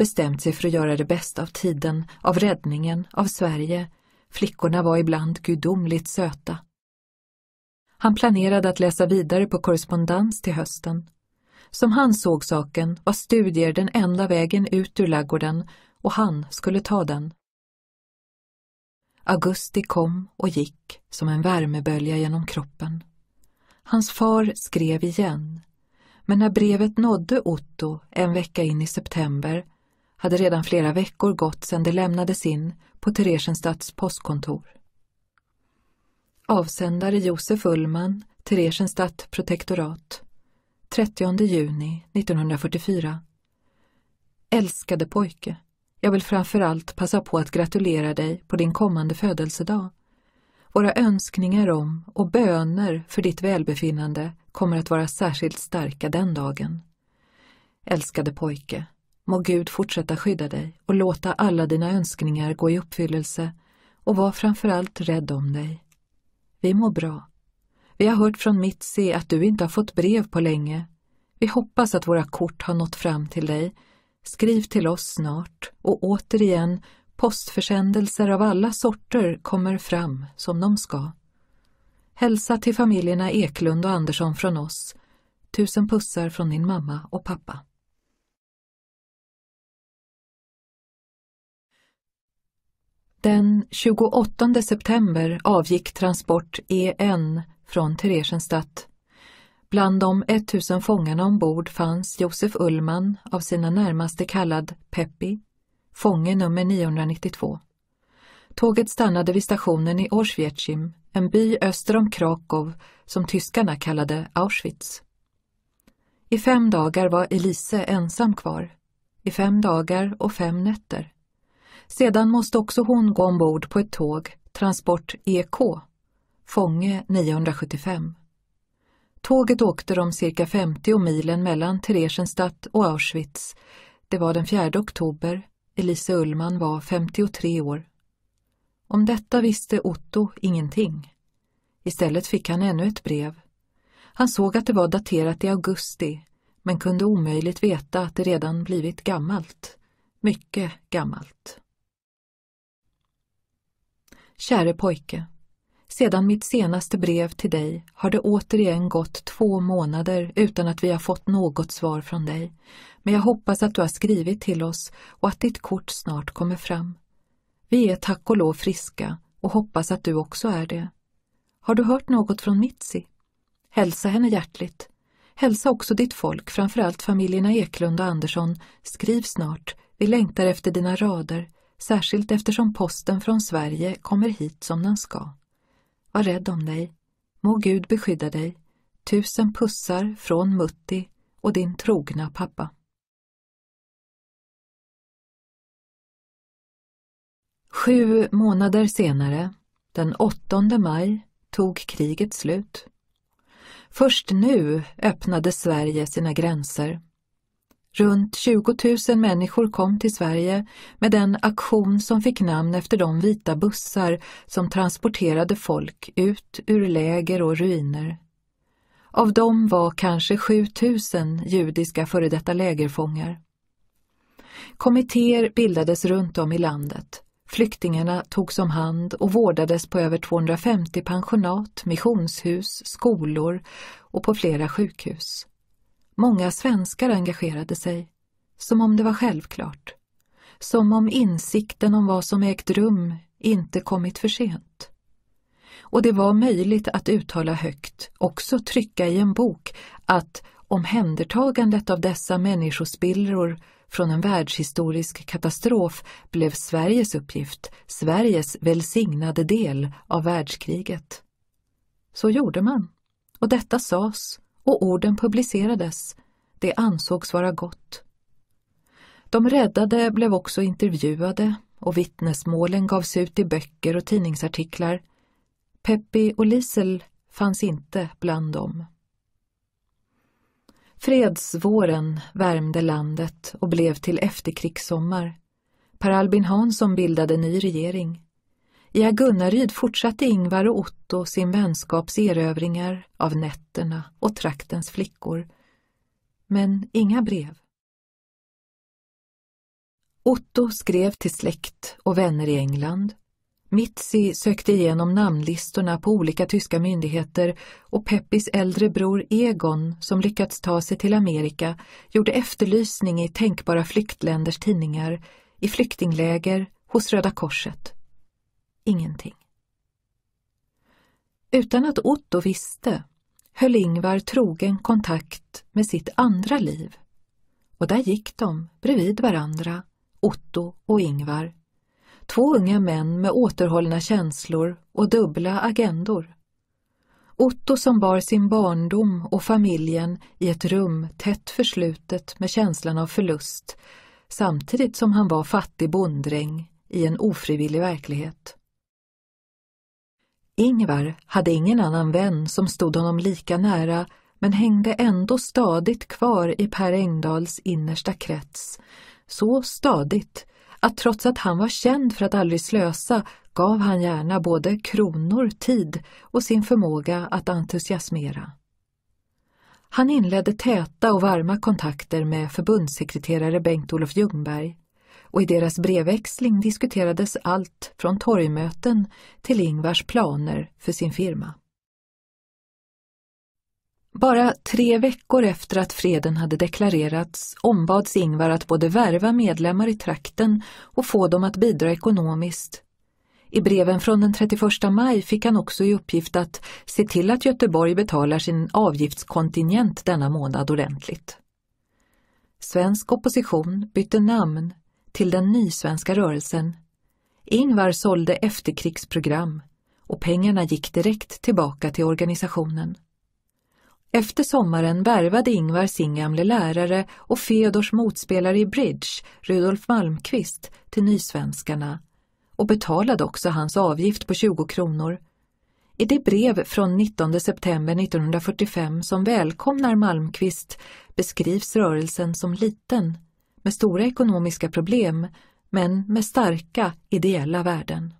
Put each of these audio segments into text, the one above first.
bestämt sig för att göra det bästa av tiden, av räddningen, av Sverige. Flickorna var ibland gudomligt söta. Han planerade att läsa vidare på korrespondens till hösten. Som han såg saken var studier den enda vägen ut ur laggården och han skulle ta den. Augusti kom och gick som en värmebölja genom kroppen. Hans far skrev igen, men när brevet nådde Otto en vecka in i september hade redan flera veckor gått sedan det lämnades in på Theresienstads postkontor. Avsändare Josef Ullman, Theresienstadt protektorat, 30 juni 1944. Älskade pojke, jag vill framför allt passa på att gratulera dig på din kommande födelsedag. Våra önskningar om och böner för ditt välbefinnande kommer att vara särskilt starka den dagen. Älskade pojke, Må Gud fortsätta skydda dig och låta alla dina önskningar gå i uppfyllelse och var framför allt rädd om dig. Vi mår bra. Vi har hört från Mitzi att du inte har fått brev på länge. Vi hoppas att våra kort har nått fram till dig. Skriv till oss snart och återigen, postförsändelser av alla sorter kommer fram som de ska. Hälsa till familjerna Eklund och Andersson från oss. Tusen pussar från din mamma och pappa. Den 28 september avgick transport EN från Theresienstadt. Bland de 1000 fångarna ombord fanns Josef Ullman, av sina närmaste kallad Peppi, fånge nummer 992. Tåget stannade vid stationen i Orswiecim, en by öster om Krakow som tyskarna kallade Auschwitz. I fem dagar var Elise ensam kvar. I fem dagar och fem nätter. Sedan måste också hon gå ombord på ett tåg, transport EK, Fånge 975. Tåget åkte de cirka 50 milen mellan Theresienstadt och Auschwitz. Det var den 4 oktober. Elise Ullman var 53 år. Om detta visste Otto ingenting. Istället fick han ännu ett brev. Han såg att det var daterat i augusti, men kunde omöjligt veta att det redan blivit gammalt. Mycket gammalt. Käre pojke, sedan mitt senaste brev till dig har det återigen gått två månader utan att vi har fått något svar från dig, men jag hoppas att du har skrivit till oss och att ditt kort snart kommer fram. Vi är tack och lov friska och hoppas att du också är det. Har du hört något från Mitzi? Hälsa henne hjärtligt. Hälsa också ditt folk, framförallt familjerna Eklund och Andersson. Skriv snart. Vi längtar efter dina rader särskilt eftersom posten från Sverige kommer hit som den ska. Var rädd om dig. Må Gud beskydda dig. Tusen pussar från Mutti och din trogna pappa. Sju månader senare, den 8 maj, tog kriget slut. Först nu öppnade Sverige sina gränser Runt 20 000 människor kom till Sverige med den aktion som fick namn efter de vita bussar som transporterade folk ut ur läger och ruiner. Av dem var kanske 7 000 judiska före detta lägerfångar. Kommittéer bildades runt om i landet. Flyktingarna togs om hand och vårdades på över 250 pensionat, missionshus, skolor och på flera sjukhus. Många svenskar engagerade sig, som om det var självklart. Som om insikten om vad som ägt rum inte kommit för sent. Och det var möjligt att uttala högt, också trycka i en bok, att omhändertagandet av dessa människospillror från en världshistorisk katastrof blev Sveriges uppgift, Sveriges välsignade del av världskriget. Så gjorde man, och detta sades och orden publicerades. Det ansågs vara gott. De räddade blev också intervjuade och vittnesmålen gavs ut i böcker och tidningsartiklar. Peppi och Lisel fanns inte bland dem. Fredsvåren värmde landet och blev till efterkrigssommar. Per Albin Hansson bildade ny regering. I Agunnaryd fortsatte Ingvar och Otto sin vänskaps erövringar av nätterna och traktens flickor. Men inga brev. Otto skrev till släkt och vänner i England. Mitzi sökte igenom namnlistorna på olika tyska myndigheter och Peppis äldre bror Egon, som lyckats ta sig till Amerika, gjorde efterlysning i tänkbara flyktländers tidningar, i flyktingläger, hos Röda Korset ingenting. Utan att Otto visste höll Ingvar trogen kontakt med sitt andra liv och där gick de bredvid varandra, Otto och Ingvar. Två unga män med återhållna känslor och dubbla agendor. Otto som bar sin barndom och familjen i ett rum tätt förslutet med känslan av förlust samtidigt som han var fattig bonddräng i en ofrivillig verklighet. Ingvar hade ingen annan vän som stod honom lika nära men hängde ändå stadigt kvar i Per Engdahls innersta krets. Så stadigt att trots att han var känd för att aldrig slösa gav han gärna både kronor, tid och sin förmåga att entusiasmera. Han inledde täta och varma kontakter med förbundssekreterare Bengt-Olof Ljungberg och i deras brevväxling diskuterades allt från torgmöten till Ingvars planer för sin firma. Bara tre veckor efter att freden hade deklarerats ombads Ingvar att både värva medlemmar i trakten och få dem att bidra ekonomiskt. I breven från den 31 maj fick han också i uppgift att se till att Göteborg betalar sin avgiftskontingent denna månad ordentligt. Svensk opposition bytte namn till den nysvenska rörelsen. Ingvar sålde efterkrigsprogram och pengarna gick direkt tillbaka till organisationen. Efter sommaren värvade Ingvar sin gamle lärare och Fedors motspelare i bridge, Rudolf Malmqvist, till Nysvenskarna och betalade också hans avgift på 20 kronor. I det brev från 19 september 1945 som välkomnar Malmqvist beskrivs rörelsen som liten med stora ekonomiska problem men med starka ideella värden.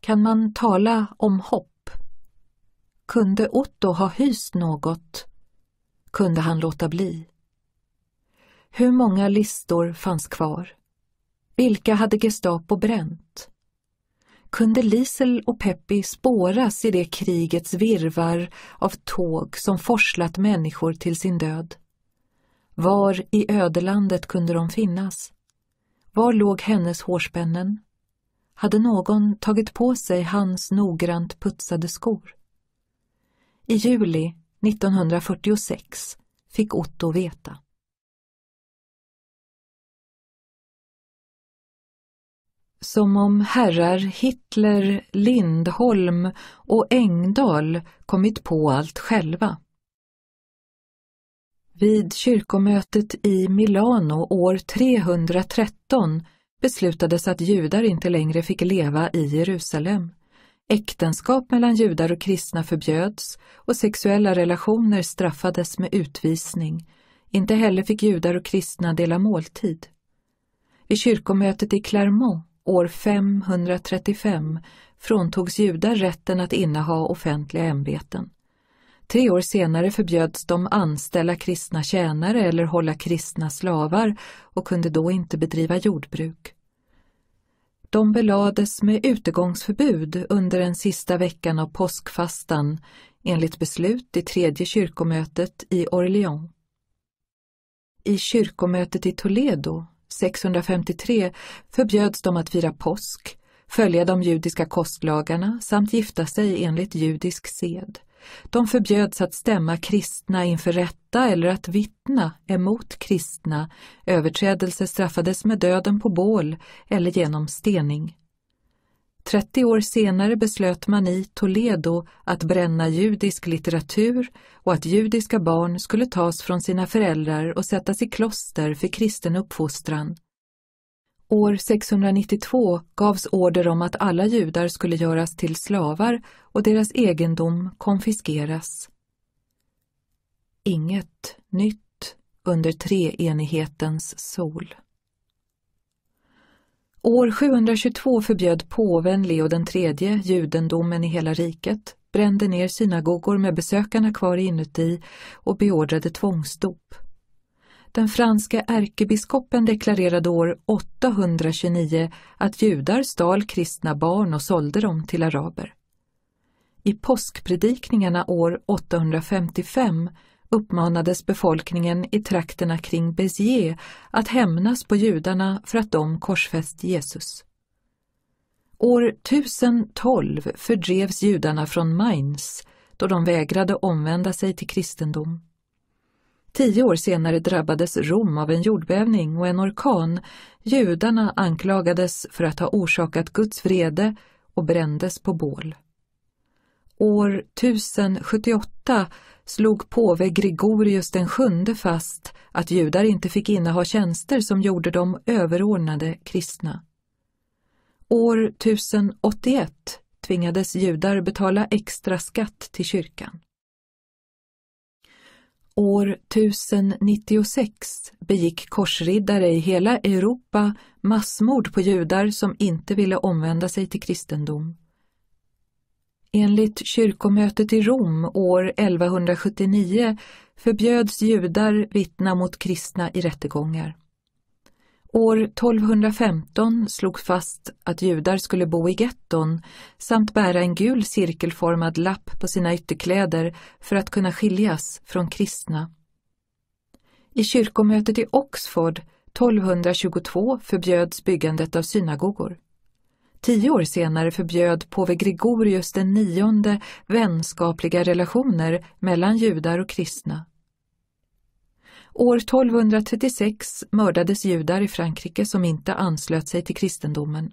Kan man tala om hopp? Kunde Otto ha hyst något? Kunde han låta bli? Hur många listor fanns kvar? Vilka hade Gestapo bränt? kunde Lisel och Peppi spåras i det krigets virvar av tåg som forslat människor till sin död. Var i ödelandet kunde de finnas? Var låg hennes hårspännen? Hade någon tagit på sig hans noggrant putsade skor? I juli 1946 fick Otto veta. Som om herrar Hitler, Lindholm och Engdahl kommit på allt själva. Vid kyrkomötet i Milano år 313 beslutades att judar inte längre fick leva i Jerusalem. Äktenskap mellan judar och kristna förbjöds och sexuella relationer straffades med utvisning. Inte heller fick judar och kristna dela måltid. Vid kyrkomötet i Clermont år 535 fråntogs judar rätten att inneha offentliga ämbeten. Tre år senare förbjöds de anställa kristna tjänare eller hålla kristna slavar och kunde då inte bedriva jordbruk. De belades med utegångsförbud under den sista veckan av påskfastan enligt beslut i tredje kyrkomötet i Orléans. I kyrkomötet i Toledo 653 förbjöds de att fira påsk, följa de judiska kostlagarna samt gifta sig enligt judisk sed. De förbjöds att stämma kristna inför rätta eller att vittna emot kristna. Överträdelse straffades med döden på bål eller genom stening. 30 år senare beslöt man i Toledo att bränna judisk litteratur och att judiska barn skulle tas från sina föräldrar och sättas i kloster för kristen uppfostran. År 692 gavs order om att alla judar skulle göras till slavar och deras egendom konfiskeras. Inget nytt under treenighetens sol. År 722 förbjöd påven Leo III judendomen i hela riket, brände ner synagogor med besökarna kvar inuti och beordrade tvångsdop. Den franska ärkebiskopen deklarerade år 829 att judar stal kristna barn och sålde dem till araber. I påskpredikningarna år 855 uppmanades befolkningen i trakterna kring Béziers att hämnas på judarna för att de korsfäst Jesus. År 1012 fördrevs judarna från Mainz då de vägrade omvända sig till kristendom. Tio år senare drabbades Rom av en jordbävning och en orkan. Judarna anklagades för att ha orsakat Guds vrede och brändes på bål. År 1078 slog påve Gregorius den sjunde fast att judar inte fick inneha tjänster som gjorde dem överordnade kristna. År 1081 tvingades judar betala extra skatt till kyrkan. År 1096 begick korsriddare i hela Europa massmord på judar som inte ville omvända sig till kristendom. Enligt kyrkomötet i Rom år 1179 förbjöds judar vittna mot kristna i rättegångar. År 1215 slogs fast att judar skulle bo i getton samt bära en gul cirkelformad lapp på sina ytterkläder för att kunna skiljas från kristna. I kyrkomötet i Oxford 1222 förbjöds byggandet av synagogor. Tio år senare förbjöd påve Gregorius den nionde vänskapliga relationer mellan judar och kristna. År 1236 mördades judar i Frankrike som inte anslöt sig till kristendomen.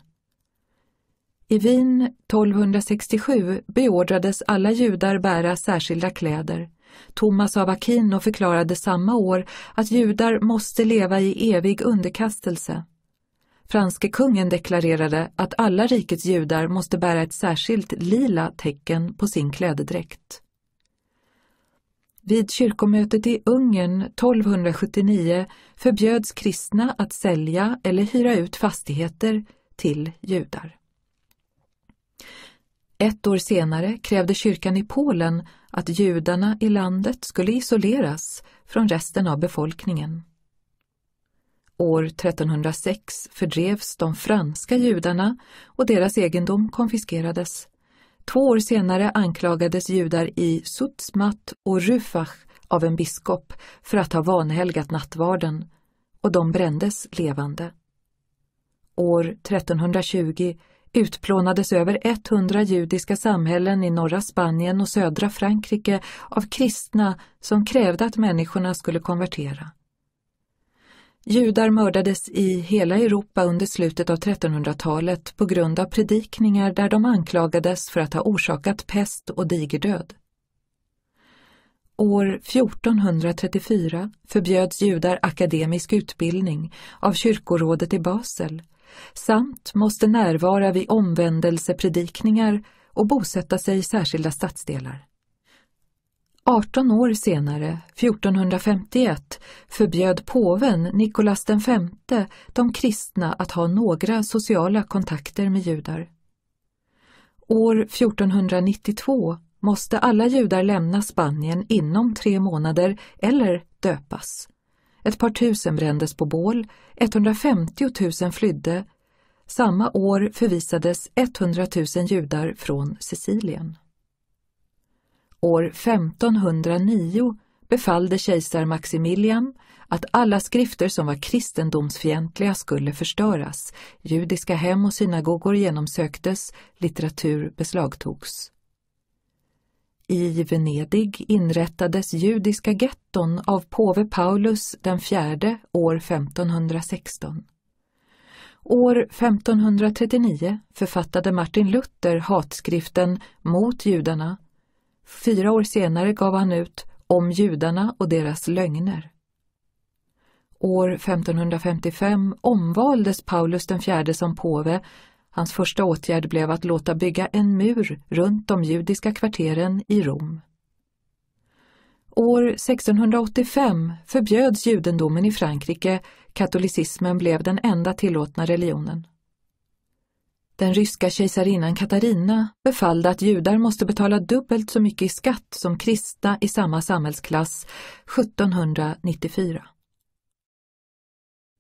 I Wien 1267 beordrades alla judar bära särskilda kläder. Thomas av Aquino förklarade samma år att judar måste leva i evig underkastelse. Franske kungen deklarerade att alla rikets judar måste bära ett särskilt lila tecken på sin klädedräkt. Vid kyrkomötet i Ungern 1279 förbjöds kristna att sälja eller hyra ut fastigheter till judar. Ett år senare krävde kyrkan i Polen att judarna i landet skulle isoleras från resten av befolkningen. År 1306 fördrevs de franska judarna och deras egendom konfiskerades. Två år senare anklagades judar i Sutzmat och Rufach av en biskop för att ha vanhelgat nattvarden och de brändes levande. År 1320 utplånades över 100 judiska samhällen i norra Spanien och södra Frankrike av kristna som krävde att människorna skulle konvertera. Judar mördades i hela Europa under slutet av 1300-talet på grund av predikningar där de anklagades för att ha orsakat pest och digerdöd. År 1434 förbjöds judar akademisk utbildning av kyrkorådet i Basel samt måste närvara vid omvändelsepredikningar och bosätta sig i särskilda stadsdelar. 18 år senare, 1451, förbjöd påven Nikolas V de kristna att ha några sociala kontakter med judar. År 1492 måste alla judar lämna Spanien inom tre månader eller döpas. Ett par tusen brändes på bål, 150 000 flydde. Samma år förvisades 100 000 judar från Sicilien år 1509 befallde kejsar Maximilian att alla skrifter som var kristendomsfientliga skulle förstöras, judiska hem och synagogor genomsöktes, litteratur beslagtogs. I Venedig inrättades judiska getton av påve Paulus den fjärde år 1516. År 1539 författade Martin Luther hatskriften Mot judarna Fyra år senare gav han ut Om judarna och deras lögner. År 1555 omvaldes Paulus IV som påve. Hans första åtgärd blev att låta bygga en mur runt de judiska kvarteren i Rom. År 1685 förbjöds judendomen i Frankrike, katolicismen blev den enda tillåtna religionen. Den ryska kejsarinnan Katarina befallde att judar måste betala dubbelt så mycket i skatt som kristna i samma samhällsklass 1794.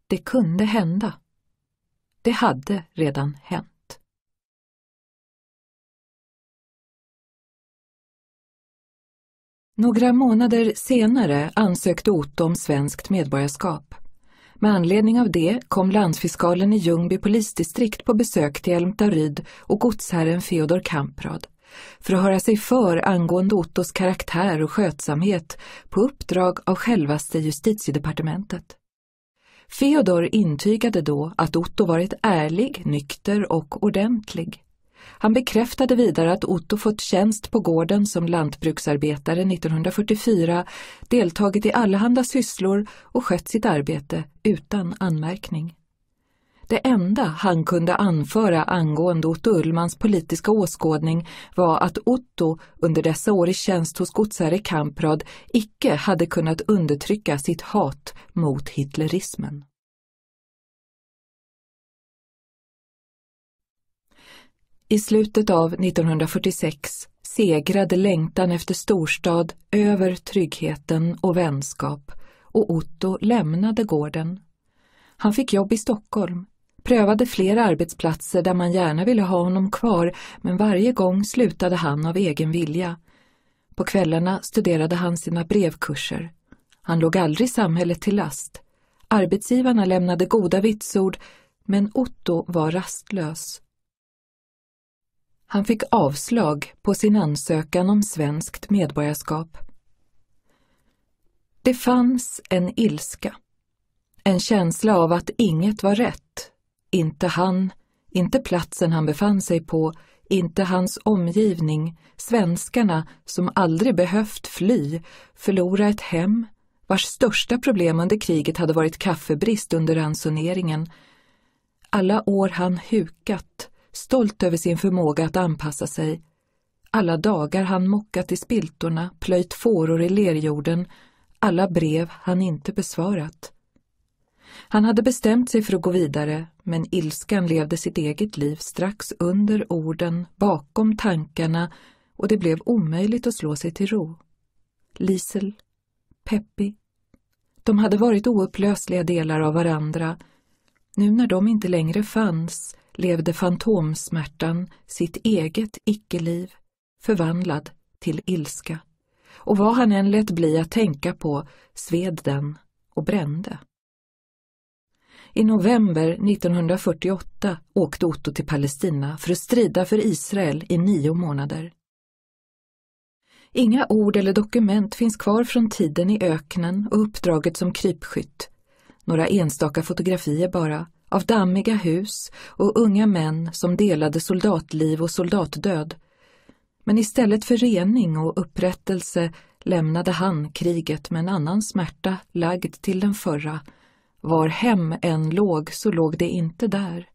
Det kunde hända. Det hade redan hänt. Några månader senare ansökte Otto om svenskt medborgarskap. Med anledning av det kom landsfiskalen i Ljungby polisdistrikt på besök till Älmtaryd och godsherren Feodor Kamprad för att höra sig för angående Ottos karaktär och skötsamhet på uppdrag av självaste justitiedepartementet. Feodor intygade då att Otto varit ärlig, nykter och ordentlig. Han bekräftade vidare att Otto fått tjänst på gården som lantbruksarbetare 1944, deltagit i allehanda sysslor och skött sitt arbete utan anmärkning. Det enda han kunde anföra angående Otto Ullmans politiska åskådning var att Otto under dessa år i tjänst hos godsherre Kamprad icke hade kunnat undertrycka sitt hat mot hitlerismen. I slutet av 1946 segrade längtan efter storstad över tryggheten och vänskap och Otto lämnade gården. Han fick jobb i Stockholm, prövade flera arbetsplatser där man gärna ville ha honom kvar men varje gång slutade han av egen vilja. På kvällarna studerade han sina brevkurser. Han låg aldrig samhället till last. Arbetsgivarna lämnade goda vitsord men Otto var rastlös han fick avslag på sin ansökan om svenskt medborgarskap. Det fanns en ilska, en känsla av att inget var rätt. Inte han, inte platsen han befann sig på, inte hans omgivning, svenskarna som aldrig behövt fly, förlora ett hem, vars största problem under kriget hade varit kaffebrist under ransoneringen. Alla år han hukat, stolt över sin förmåga att anpassa sig. Alla dagar han mockat i spiltorna, plöjt fåror i lerjorden, alla brev han inte besvarat. Han hade bestämt sig för att gå vidare, men ilskan levde sitt eget liv strax under orden, bakom tankarna och det blev omöjligt att slå sig till ro. Lisel, Peppi, de hade varit oupplösliga delar av varandra. Nu när de inte längre fanns levde fantomsmärtan sitt eget icke-liv, förvandlad till ilska. Och vad han än lät bli att tänka på sved den och brände. I november 1948 åkte Otto till Palestina för att strida för Israel i nio månader. Inga ord eller dokument finns kvar från tiden i öknen och uppdraget som krypskytt. Några enstaka fotografier bara av dammiga hus och unga män som delade soldatliv och soldatdöd. Men istället för rening och upprättelse lämnade han kriget med en annan smärta lagd till den förra. Var hem än låg så låg det inte där.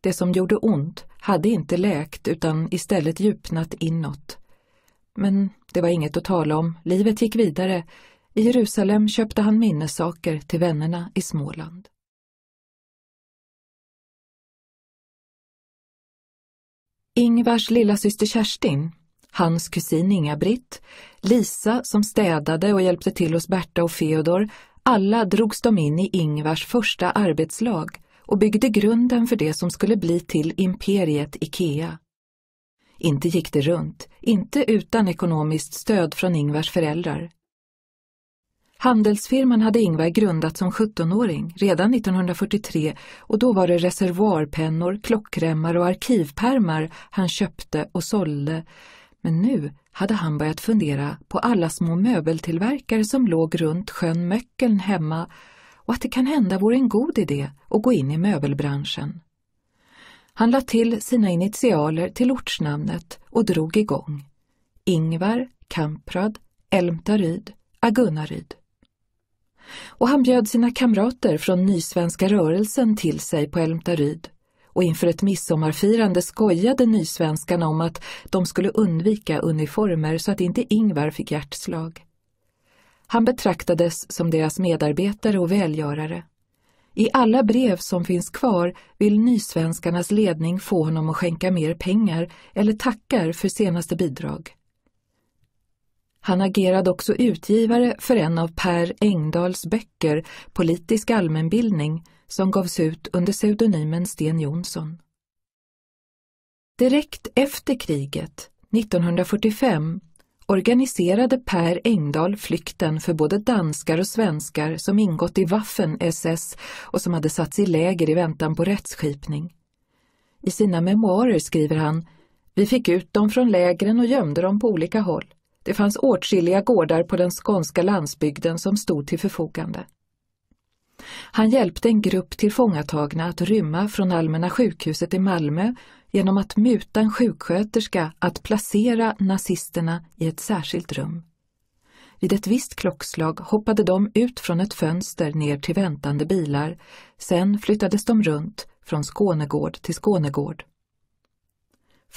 Det som gjorde ont hade inte läkt utan istället djupnat inåt. Men det var inget att tala om, livet gick vidare. I Jerusalem köpte han minnessaker till vännerna i Småland. Ingvars lillasyster Kerstin, hans kusin Inga-Britt, Lisa som städade och hjälpte till hos Berta och Feodor, alla drogs de in i Ingvars första arbetslag och byggde grunden för det som skulle bli till imperiet Ikea. Inte gick det runt, inte utan ekonomiskt stöd från Ingvars föräldrar. Handelsfirman hade Ingvar grundat som 17-åring redan 1943 och då var det reservoarpennor, klockremmar och arkivpermar han köpte och sålde. Men nu hade han börjat fundera på alla små möbeltillverkare som låg runt sjön Möckeln hemma och att det kan hända vore en god idé att gå in i möbelbranschen. Han lade till sina initialer till ortsnamnet och drog igång. Ingvar Kamprad Elmtaryd Agunnaryd och han bjöd sina kamrater från Nysvenska rörelsen till sig på Älmtaryd och inför ett midsommarfirande skojade nysvenskarna om att de skulle undvika uniformer så att inte Ingvar fick hjärtslag. Han betraktades som deras medarbetare och välgörare. I alla brev som finns kvar vill Nysvenskarnas ledning få honom att skänka mer pengar eller tackar för senaste bidrag. Han agerade också utgivare för en av Per Engdahls böcker, Politisk allmänbildning, som gavs ut under pseudonymen Sten Jonsson. Direkt efter kriget, 1945, organiserade Per Engdahl flykten för både danskar och svenskar som ingått i Waffen-SS och som hade satts i läger i väntan på rättsskipning. I sina memoarer skriver han ”Vi fick ut dem från lägren och gömde dem på olika håll. Det fanns åtskilliga gårdar på den skånska landsbygden som stod till förfogande. Han hjälpte en grupp tillfångatagna att rymma från Allmänna sjukhuset i Malmö genom att muta en sjuksköterska att placera nazisterna i ett särskilt rum. Vid ett visst klockslag hoppade de ut från ett fönster ner till väntande bilar, sen flyttades de runt från Skånegård till Skånegård.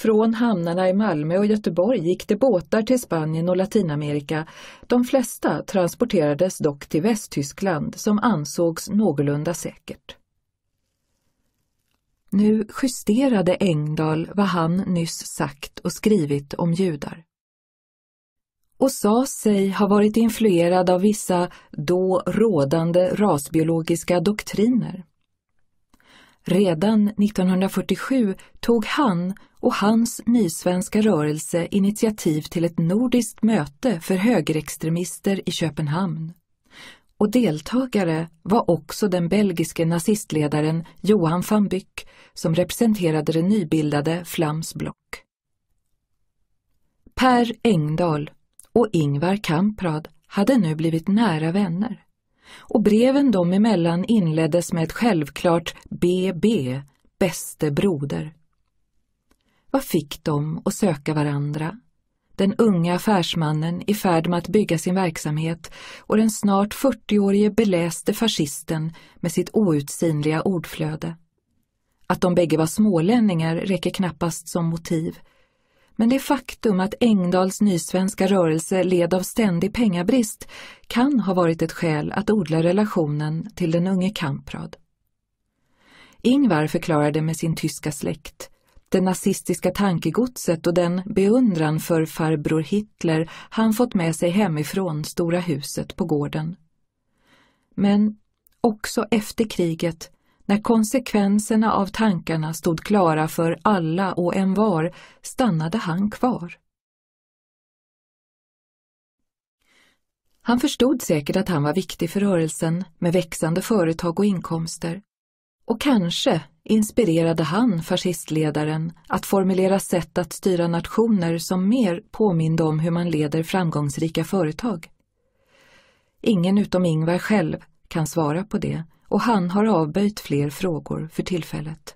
Från hamnarna i Malmö och Göteborg gick det båtar till Spanien och Latinamerika. De flesta transporterades dock till Västtyskland som ansågs någorlunda säkert. Nu justerade Engdahl vad han nyss sagt och skrivit om judar. Och sa sig ha varit influerad av vissa då rådande rasbiologiska doktriner. Redan 1947 tog han och hans nysvenska rörelse initiativ till ett nordiskt möte för högerextremister i Köpenhamn. Och deltagare var också den belgiske nazistledaren Johan van Byck som representerade det nybildade Flams block. Per Engdahl och Ingvar Kamprad hade nu blivit nära vänner och breven dem emellan inleddes med ett självklart BB, bäste broder. Vad fick de att söka varandra? Den unga affärsmannen i färd med att bygga sin verksamhet och den snart 40-årige beläste fascisten med sitt outsinliga ordflöde. Att de bägge var smålänningar räcker knappast som motiv. Men det faktum att Engdahls nysvenska rörelse led av ständig pengabrist kan ha varit ett skäl att odla relationen till den unge Kamprad. Ingvar förklarade med sin tyska släkt det nazistiska tankegodset och den beundran för farbror Hitler han fått med sig hemifrån Stora huset på gården. Men också efter kriget, när konsekvenserna av tankarna stod klara för alla och en var, stannade han kvar. Han förstod säkert att han var viktig för rörelsen med växande företag och inkomster. Och kanske, inspirerade han fascistledaren att formulera sätt att styra nationer som mer påminde om hur man leder framgångsrika företag. Ingen utom Ingvar själv kan svara på det och han har avböjt fler frågor för tillfället.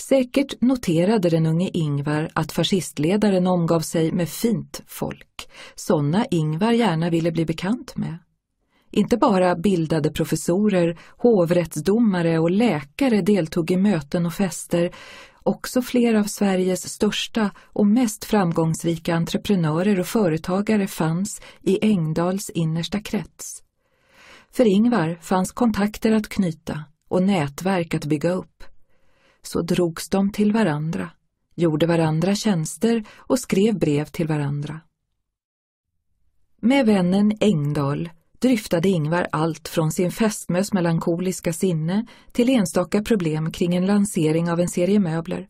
Säkert noterade den unge Ingvar att fascistledaren omgav sig med fint folk, sådana Ingvar gärna ville bli bekant med. Inte bara bildade professorer, hovrättsdomare och läkare deltog i möten och fester, också flera av Sveriges största och mest framgångsrika entreprenörer och företagare fanns i Engdals innersta krets. För Ingvar fanns kontakter att knyta och nätverk att bygga upp. Så drogs de till varandra, gjorde varandra tjänster och skrev brev till varandra. Med vännen Engdahl dryftade Ingvar allt från sin fästmös melankoliska sinne till enstaka problem kring en lansering av en serie möbler.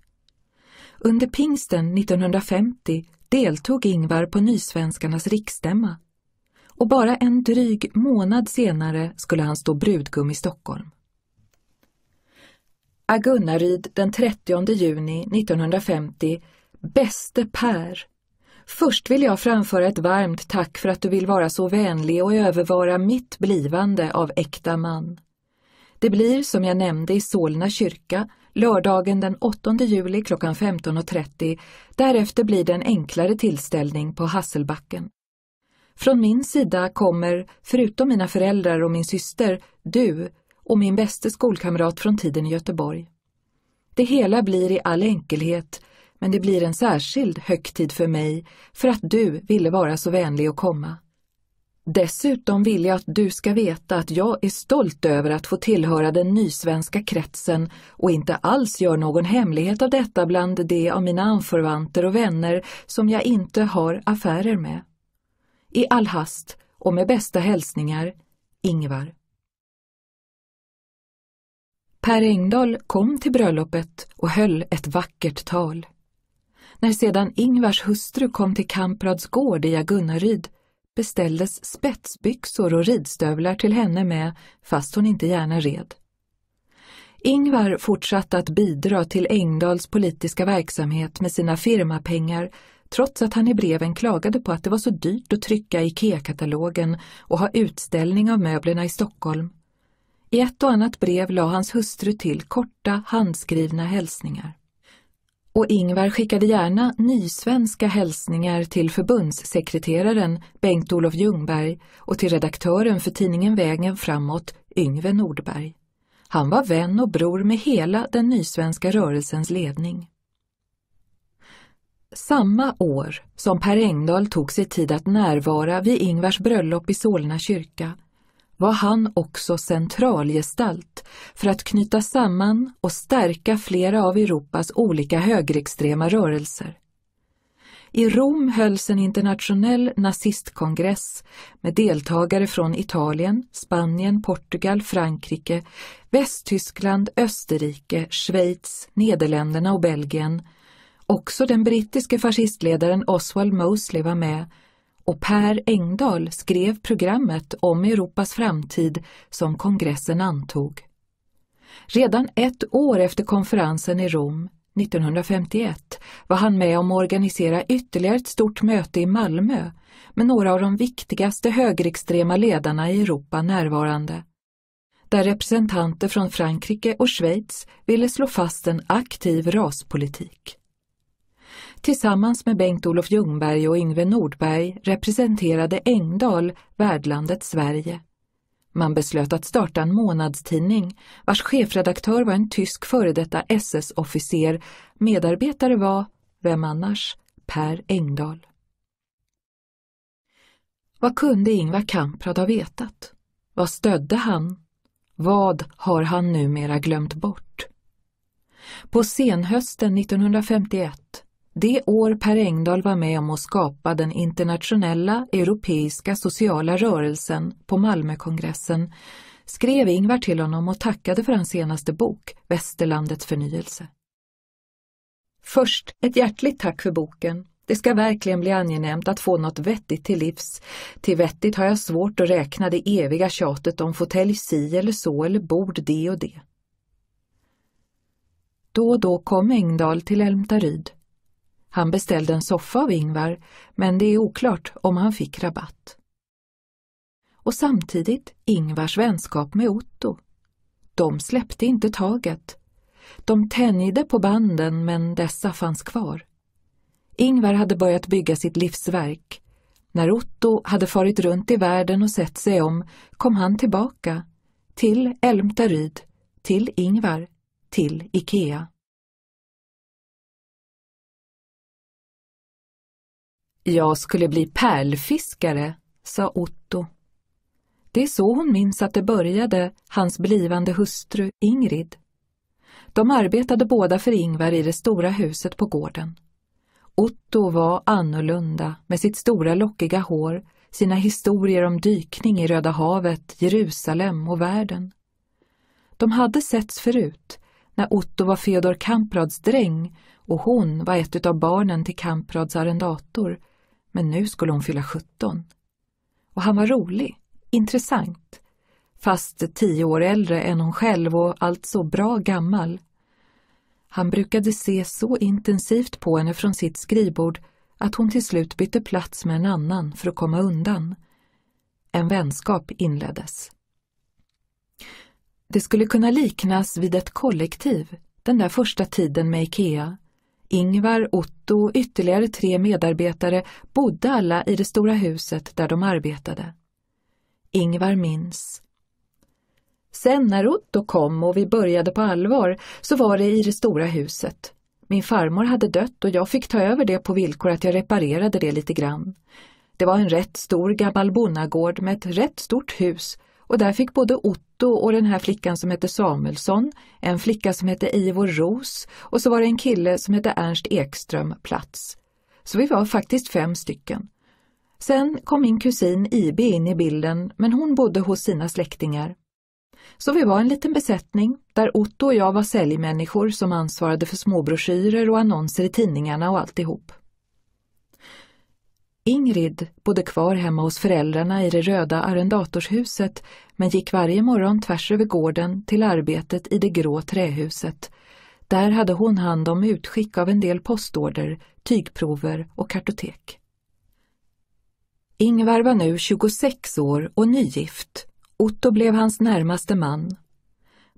Under pingsten 1950 deltog Ingvar på Nysvenskarnas riksstämma och bara en dryg månad senare skulle han stå brudgum i Stockholm. Agunnaryd den 30 juni 1950 bäste Per Först vill jag framföra ett varmt tack för att du vill vara så vänlig och övervara mitt blivande av äkta man. Det blir, som jag nämnde, i Solna kyrka lördagen den 8 juli klockan 15.30. Därefter blir det en enklare tillställning på Hasselbacken. Från min sida kommer, förutom mina föräldrar och min syster, du och min bäste skolkamrat från tiden i Göteborg. Det hela blir i all enkelhet men det blir en särskild högtid för mig för att du ville vara så vänlig och komma. Dessutom vill jag att du ska veta att jag är stolt över att få tillhöra den nysvenska kretsen och inte alls gör någon hemlighet av detta bland de av mina anförvanter och vänner som jag inte har affärer med. I all hast och med bästa hälsningar, Ingvar. Per Engdahl kom till bröllopet och höll ett vackert tal. När sedan Ingvars hustru kom till Kamprads gård i Agunnaryd beställdes spetsbyxor och ridstövlar till henne med, fast hon inte gärna red. Ingvar fortsatte att bidra till Engdals politiska verksamhet med sina firmapengar trots att han i breven klagade på att det var så dyrt att trycka IKEA-katalogen och ha utställning av möblerna i Stockholm. I ett och annat brev la hans hustru till korta, handskrivna hälsningar och Ingvar skickade gärna nysvenska hälsningar till förbundssekreteraren Bengt-Olof Ljungberg och till redaktören för tidningen Vägen framåt, Yngve Nordberg. Han var vän och bror med hela den nysvenska rörelsens ledning. Samma år som Per Engdahl tog sig tid att närvara vid Ingvars bröllop i Solna kyrka var han också centralgestalt för att knyta samman och stärka flera av Europas olika högerextrema rörelser. I Rom hölls en internationell nazistkongress med deltagare från Italien, Spanien, Portugal, Frankrike, Västtyskland, Österrike, Schweiz, Nederländerna och Belgien. Också den brittiske fascistledaren Oswald Mosley var med och Per Engdahl skrev programmet om Europas framtid som kongressen antog. Redan ett år efter konferensen i Rom 1951 var han med om att organisera ytterligare ett stort möte i Malmö med några av de viktigaste högerextrema ledarna i Europa närvarande. Där representanter från Frankrike och Schweiz ville slå fast en aktiv raspolitik. Tillsammans med Bengt-Olof Ljungberg och Yngve Nordberg representerade Engdahl värdlandet Sverige. Man beslöt att starta en månadstidning vars chefredaktör var en tysk före detta SS-officer, medarbetare var, vem annars, Per Engdahl. Vad kunde Ingvar Kamprad ha vetat? Vad stödde han? Vad har han numera glömt bort? På senhösten 1951 det år Per Engdahl var med om att skapa den internationella europeiska sociala rörelsen på Malmökongressen skrev Ingvar till honom och tackade för hans senaste bok, Västerlandets förnyelse. Först ett hjärtligt tack för boken. Det ska verkligen bli angenämt att få något vettigt till livs. Till vettigt har jag svårt att räkna det eviga tjatet om fåtölj si eller så eller bord det och det. Då och då kom Engdahl till Älmtaryd han beställde en soffa av Ingvar, men det är oklart om han fick rabatt. Och samtidigt Ingvars vänskap med Otto. De släppte inte taget. De tänjde på banden, men dessa fanns kvar. Ingvar hade börjat bygga sitt livsverk. När Otto hade farit runt i världen och sett sig om kom han tillbaka, till Älmtaryd, till Ingvar, till Ikea. Jag skulle bli pärlfiskare, sa Otto. Det är så hon minns att det började, hans blivande hustru Ingrid. De arbetade båda för Ingvar i det stora huset på gården. Otto var annorlunda med sitt stora lockiga hår, sina historier om dykning i Röda havet, Jerusalem och världen. De hade setts förut, när Otto var Feodor Kamprads dräng och hon var ett av barnen till Kamprads arrendator men nu skulle hon fylla 17. Och han var rolig, intressant, fast tio år äldre än hon själv och alltså bra gammal. Han brukade se så intensivt på henne från sitt skrivbord att hon till slut bytte plats med en annan för att komma undan. En vänskap inleddes. Det skulle kunna liknas vid ett kollektiv, den där första tiden med Ikea. Ingvar, Otto och ytterligare tre medarbetare bodde alla i det stora huset där de arbetade. Ingvar minns. Sen när Otto kom och vi började på allvar så var det i det stora huset. Min farmor hade dött och jag fick ta över det på villkor att jag reparerade det lite grann. Det var en rätt stor gammal bonnagård med ett rätt stort hus och där fick både Otto Otto och den här flickan som hette Samuelsson, en flicka som hette Ivor Ros och så var det en kille som hette Ernst Ekström Plats. Så vi var faktiskt fem stycken. Sen kom min kusin IB in i bilden men hon bodde hos sina släktingar. Så vi var en liten besättning där Otto och jag var säljmänniskor som ansvarade för småbroschyrer och annonser i tidningarna och alltihop. Ingrid bodde kvar hemma hos föräldrarna i det röda arrendatorshuset men gick varje morgon tvärs över gården till arbetet i det grå trähuset. Där hade hon hand om utskick av en del postorder, tygprover och kartotek. Ingvar var nu 26 år och nygift. Otto blev hans närmaste man.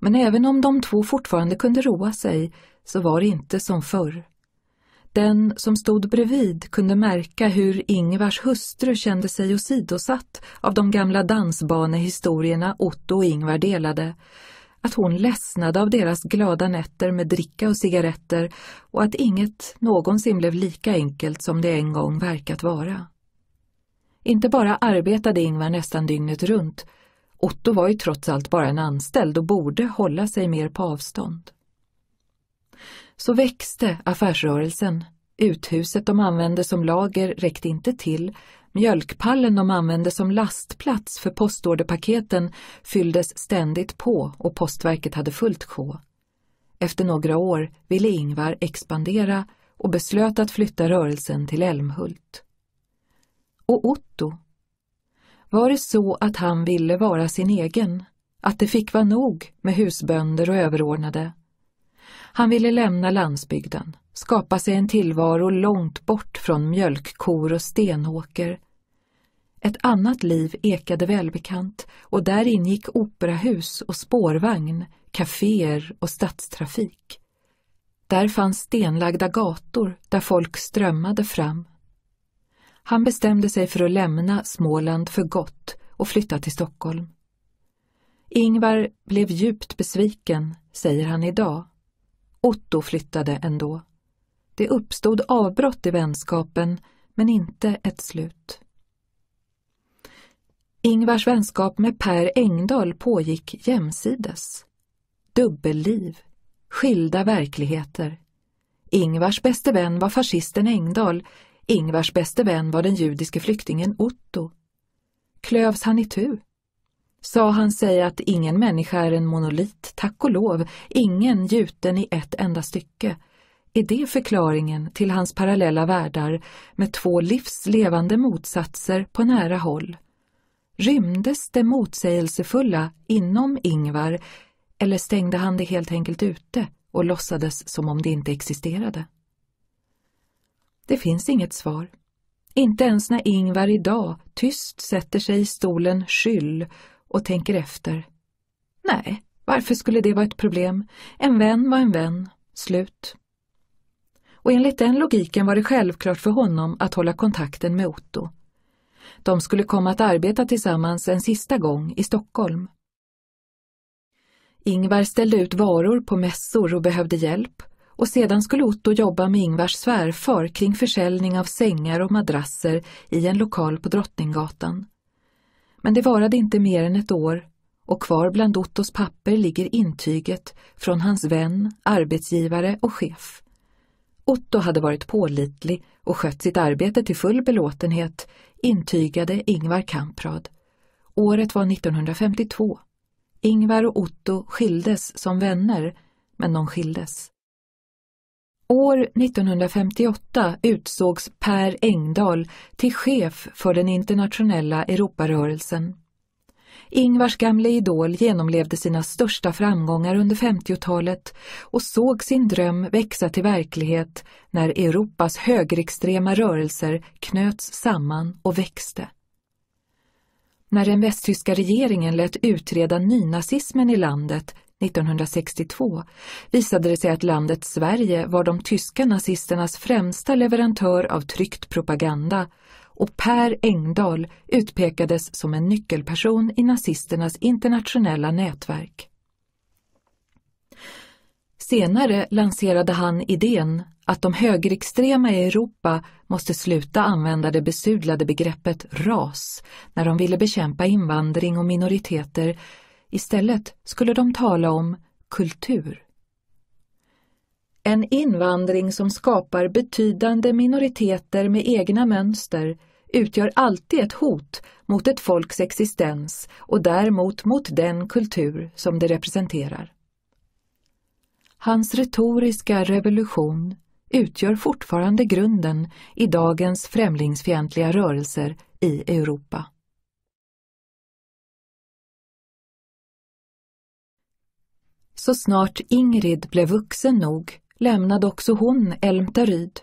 Men även om de två fortfarande kunde roa sig så var det inte som förr. Den som stod bredvid kunde märka hur Ingvars hustru kände sig åsidosatt av de gamla dansbanehistorierna Otto och Ingvar delade, att hon ledsnade av deras glada nätter med dricka och cigaretter och att inget någonsin blev lika enkelt som det en gång verkat vara. Inte bara arbetade Ingvar nästan dygnet runt, Otto var ju trots allt bara en anställd och borde hålla sig mer på avstånd. Så växte affärsrörelsen. Uthuset de använde som lager räckte inte till. Mjölkpallen de använde som lastplats för postorderpaketen fylldes ständigt på och postverket hade fullt sjå. Efter några år ville Ingvar expandera och beslöt att flytta rörelsen till Älmhult. Och Otto? Var det så att han ville vara sin egen? Att det fick vara nog med husbönder och överordnade? Han ville lämna landsbygden, skapa sig en tillvaro långt bort från mjölkkor och stenåker. Ett annat liv ekade välbekant och där ingick operahus och spårvagn, kaféer och stadstrafik. Där fanns stenlagda gator där folk strömmade fram. Han bestämde sig för att lämna Småland för gott och flytta till Stockholm. Ingvar blev djupt besviken, säger han idag. Otto flyttade ändå. Det uppstod avbrott i vänskapen, men inte ett slut. Ingvars vänskap med Per Engdahl pågick jämsides. Dubbelliv, skilda verkligheter. Ingvars bäste vän var fascisten Engdahl, Ingvars bäste vän var den judiske flyktingen Otto. Klövs han i tu? sa han sig att ingen människa är en monolit, tack och lov, ingen gjuten i ett enda stycke. Är det förklaringen till hans parallella världar med två livslevande motsatser på nära håll? Rymdes det motsägelsefulla inom Ingvar eller stängde han det helt enkelt ute och låtsades som om det inte existerade? Det finns inget svar. Inte ens när Ingvar idag tyst sätter sig i stolen skyll och tänker efter. Nej, varför skulle det vara ett problem? En vän var en vän, slut. Och enligt den logiken var det självklart för honom att hålla kontakten med Otto. De skulle komma att arbeta tillsammans en sista gång i Stockholm. Ingvar ställde ut varor på mässor och behövde hjälp och sedan skulle Otto jobba med Ingvars svärfar kring försäljning av sängar och madrasser i en lokal på Drottninggatan. Men det varade inte mer än ett år och kvar bland Ottos papper ligger intyget från hans vän, arbetsgivare och chef. Otto hade varit pålitlig och skött sitt arbete till full belåtenhet, intygade Ingvar Kamprad. Året var 1952. Ingvar och Otto skildes som vänner, men de skildes. År 1958 utsågs Per Engdahl till chef för den internationella Europarörelsen. Ingvars gamla idol genomlevde sina största framgångar under 50-talet och såg sin dröm växa till verklighet när Europas högerextrema rörelser knöts samman och växte. När den västtyska regeringen lät utreda nynazismen i landet 1962 visade det sig att landet Sverige var de tyska nazisternas främsta leverantör av tryckt propaganda och Per Engdahl utpekades som en nyckelperson i nazisternas internationella nätverk. Senare lanserade han idén att de högerextrema i Europa måste sluta använda det besudlade begreppet ras när de ville bekämpa invandring och minoriteter Istället skulle de tala om kultur. En invandring som skapar betydande minoriteter med egna mönster utgör alltid ett hot mot ett folks existens och däremot mot den kultur som det representerar. Hans retoriska revolution utgör fortfarande grunden i dagens främlingsfientliga rörelser i Europa. Så snart Ingrid blev vuxen nog lämnade också hon Älmtaryd.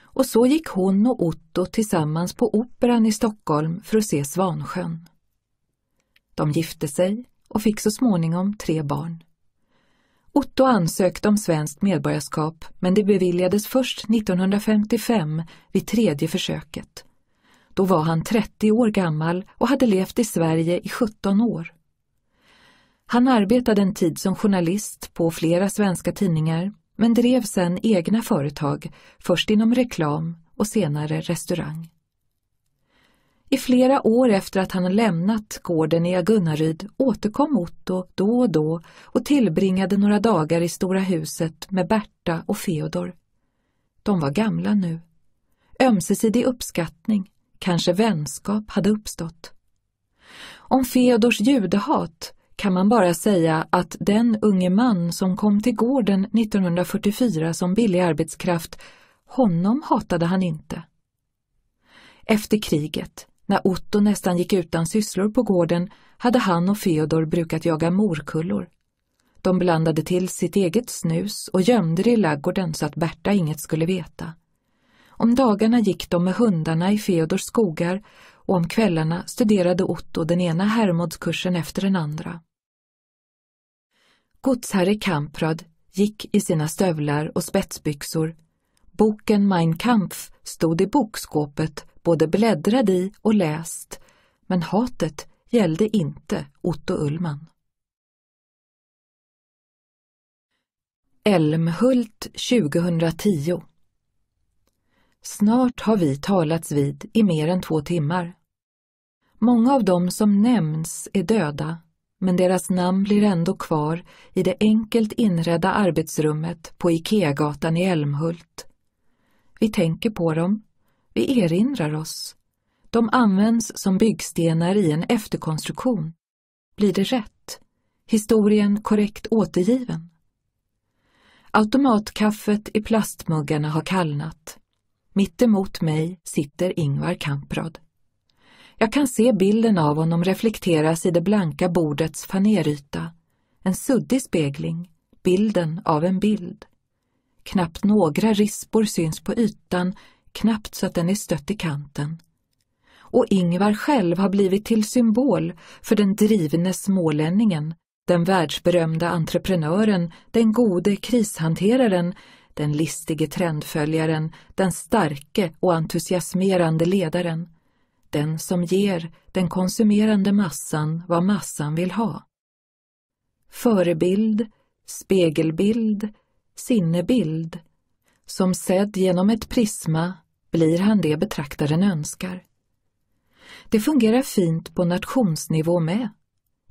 Och så gick hon och Otto tillsammans på Operan i Stockholm för att se Svansjön. De gifte sig och fick så småningom tre barn. Otto ansökte om svenskt medborgarskap men det beviljades först 1955 vid tredje försöket. Då var han 30 år gammal och hade levt i Sverige i 17 år. Han arbetade en tid som journalist på flera svenska tidningar men drev sedan egna företag, först inom reklam och senare restaurang. I flera år efter att han lämnat gården i Agunnaryd återkom Otto då och då och tillbringade några dagar i Stora huset med Berta och Feodor. De var gamla nu. Ömsesidig uppskattning, kanske vänskap, hade uppstått. Om Feodors judehat kan man bara säga att den unge man som kom till gården 1944 som billig arbetskraft, honom hatade han inte. Efter kriget, när Otto nästan gick utan sysslor på gården, hade han och Feodor brukat jaga morkullor. De blandade till sitt eget snus och gömde det i laggården så att Berta inget skulle veta. Om dagarna gick de med hundarna i Feodors skogar och om kvällarna studerade Otto den ena Hermodskursen efter den andra. Godsherre Kamprad gick i sina stövlar och spetsbyxor. Boken Mein Kampf stod i bokskåpet både bläddrad i och läst, men hatet gällde inte Otto Ullman. Älmhult 2010 Snart har vi talats vid i mer än två timmar. Många av dem som nämns är döda, men deras namn blir ändå kvar i det enkelt inredda arbetsrummet på Ikeagatan i Älmhult. Vi tänker på dem, vi erinrar oss. De används som byggstenar i en efterkonstruktion. Blir det rätt? Historien korrekt återgiven? Automatkaffet i plastmuggarna har kallnat. Mitt emot mig sitter Ingvar Kamprad. Jag kan se bilden av honom reflekteras i det blanka bordets faneryta. En suddig spegling, bilden av en bild. Knappt några rispor syns på ytan, knappt så att den är stött i kanten. Och Ingvar själv har blivit till symbol för den drivne smålänningen, den världsberömda entreprenören, den gode krishanteraren, den listige trendföljaren, den starke och entusiasmerande ledaren, den som ger den konsumerande massan vad massan vill ha. Förebild, spegelbild, sinnebild. Som sedd genom ett prisma blir han det betraktaren önskar. Det fungerar fint på nationsnivå med.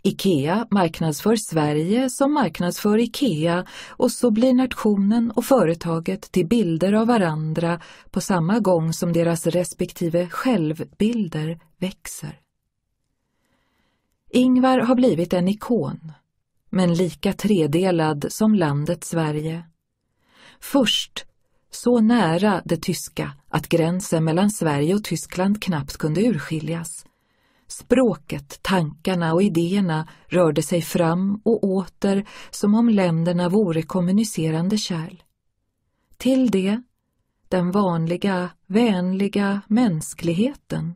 IKEA marknadsför Sverige som marknadsför IKEA och så blir nationen och företaget till bilder av varandra på samma gång som deras respektive självbilder växer. Ingvar har blivit en ikon, men lika tredelad som landet Sverige. Först så nära det tyska att gränsen mellan Sverige och Tyskland knappt kunde urskiljas Språket, tankarna och idéerna rörde sig fram och åter som om länderna vore kommunicerande kärl. Till det den vanliga, vänliga mänskligheten.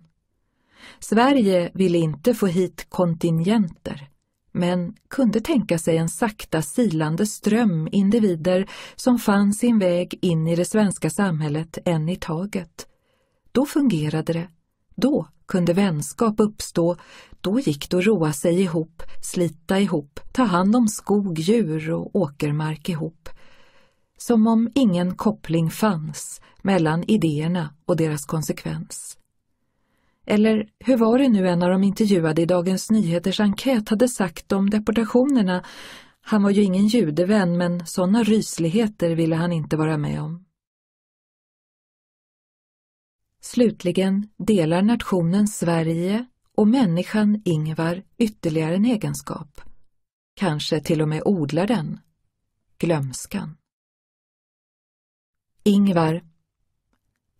Sverige ville inte få hit kontingenter, men kunde tänka sig en sakta silande ström individer som fann sin väg in i det svenska samhället en i taget. Då fungerade det. Då kunde vänskap uppstå, då gick det att roa sig ihop, slita ihop, ta hand om skog, djur och åkermark ihop. Som om ingen koppling fanns mellan idéerna och deras konsekvens. Eller hur var det nu en av de intervjuade i Dagens Nyheters enkät hade sagt om deportationerna? Han var ju ingen judevän men sådana rysligheter ville han inte vara med om. Slutligen delar nationen Sverige och människan Ingvar ytterligare en egenskap. Kanske till och med odlar den. Glömskan. Ingvar.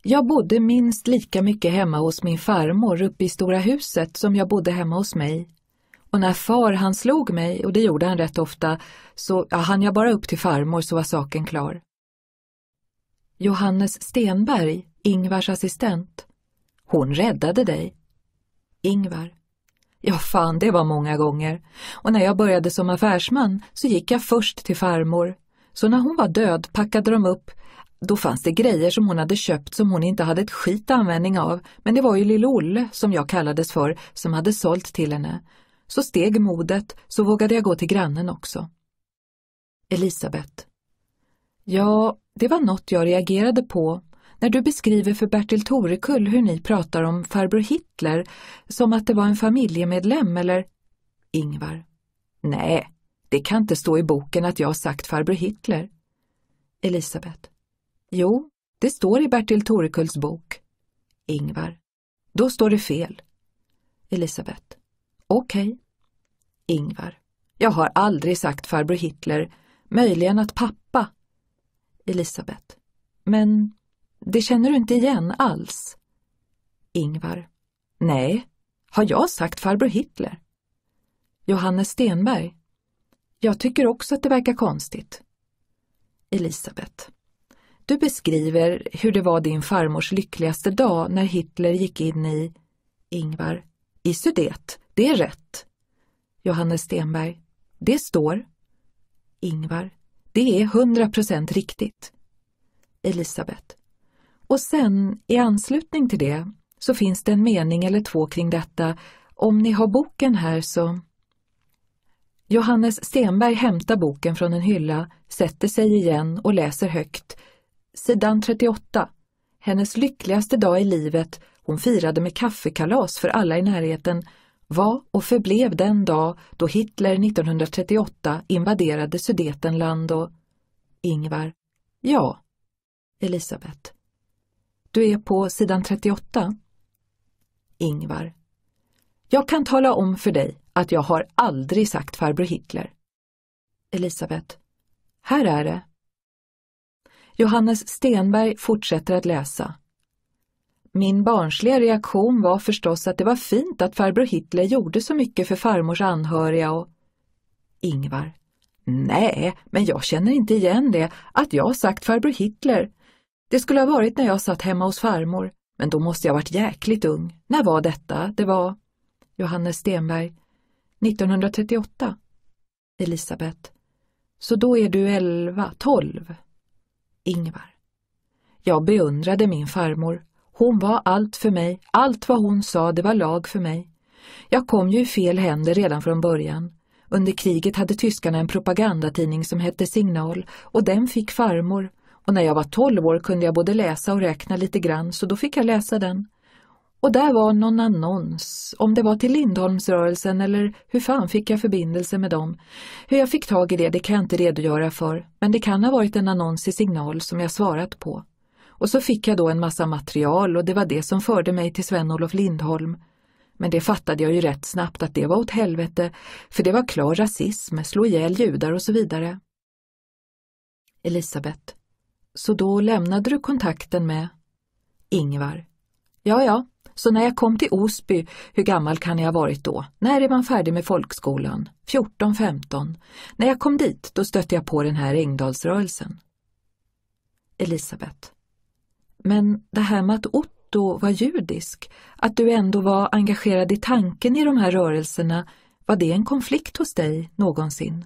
Jag bodde minst lika mycket hemma hos min farmor uppe i Stora huset som jag bodde hemma hos mig. Och när far han slog mig, och det gjorde han rätt ofta, så ja, hann jag bara upp till farmor så var saken klar. Johannes Stenberg Ingvars assistent. Hon räddade dig. Ingvar. Ja, fan, det var många gånger. Och när jag började som affärsman så gick jag först till farmor. Så när hon var död packade de upp. Då fanns det grejer som hon hade köpt som hon inte hade ett skit användning av. Men det var ju lille olle som jag kallades för, som hade sålt till henne. Så steg modet, så vågade jag gå till grannen också. Elisabet. Ja, det var något jag reagerade på när du beskriver för Bertil Torekull hur ni pratar om farbror Hitler som att det var en familjemedlem eller Ingvar. Nej, det kan inte stå i boken att jag sagt farbror Hitler. Elisabet. Jo, det står i Bertil Torekulls bok. Ingvar. Då står det fel. Elisabet. Okej. Okay. Ingvar. Jag har aldrig sagt farbror Hitler, möjligen att pappa. Elisabet. Men det känner du inte igen alls. Ingvar. Nej, har jag sagt farbror Hitler? Johannes Stenberg. Jag tycker också att det verkar konstigt. Elisabet. Du beskriver hur det var din farmors lyckligaste dag när Hitler gick in i Ingvar. I Sudet, det är rätt. Johannes Stenberg. Det står. Ingvar. Det är hundra procent riktigt. Elisabet. Och sen i anslutning till det så finns det en mening eller två kring detta. Om ni har boken här så... Johannes Stenberg hämtar boken från en hylla, sätter sig igen och läser högt. Sidan 38. Hennes lyckligaste dag i livet, hon firade med kaffekalas för alla i närheten, var och förblev den dag då Hitler 1938 invaderade Sudetenland och... Ingvar. Ja. Elisabet. Du är på sidan 38. Ingvar. Jag kan tala om för dig att jag har aldrig sagt farbror Hitler. Elisabet. Här är det. Johannes Stenberg fortsätter att läsa. Min barnsliga reaktion var förstås att det var fint att farbror Hitler gjorde så mycket för farmors anhöriga och Ingvar. Nej, men jag känner inte igen det, att jag sagt farbror Hitler. Det skulle ha varit när jag satt hemma hos farmor, men då måste jag varit jäkligt ung. När var detta? Det var... Johannes Stenberg. 1938. Elisabet. Så då är du elva, tolv? Ingvar. Jag beundrade min farmor. Hon var allt för mig. Allt vad hon sa, det var lag för mig. Jag kom ju i fel händer redan från början. Under kriget hade tyskarna en propagandatidning som hette Signal och den fick farmor och när jag var tolv år kunde jag både läsa och räkna lite grann så då fick jag läsa den. Och där var någon annons, om det var till Lindholmsrörelsen eller hur fan fick jag förbindelse med dem. Hur jag fick tag i det, det kan jag inte redogöra för, men det kan ha varit en annons i Signal som jag svarat på. Och så fick jag då en massa material och det var det som förde mig till Sven-Olof Lindholm. Men det fattade jag ju rätt snabbt att det var åt helvete, för det var klar rasism, slå ihjäl judar och så vidare. Elisabet så då lämnade du kontakten med? Ingvar. Ja, ja, så när jag kom till Osby, hur gammal kan jag ha varit då? När är man färdig med folkskolan? 14, 15. När jag kom dit, då stötte jag på den här Engdalsrörelsen. Elisabet. Men det här med att Otto var judisk, att du ändå var engagerad i tanken i de här rörelserna, var det en konflikt hos dig någonsin?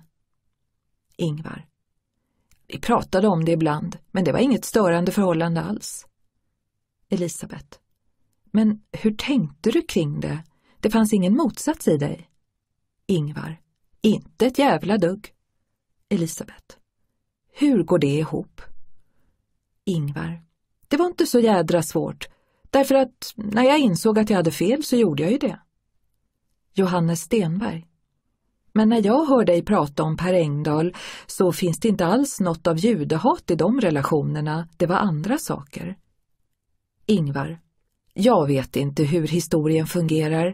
Ingvar. Vi pratade om det ibland, men det var inget störande förhållande alls. Elisabet. Men hur tänkte du kring det? Det fanns ingen motsats i dig? Ingvar. Inte ett jävla dugg. Elisabet. Hur går det ihop? Ingvar. Det var inte så jädra svårt, därför att när jag insåg att jag hade fel så gjorde jag ju det. Johannes Stenberg. Men när jag hör dig prata om Per Engdahl så finns det inte alls något av judehat i de relationerna, det var andra saker. Ingvar. Jag vet inte hur historien fungerar,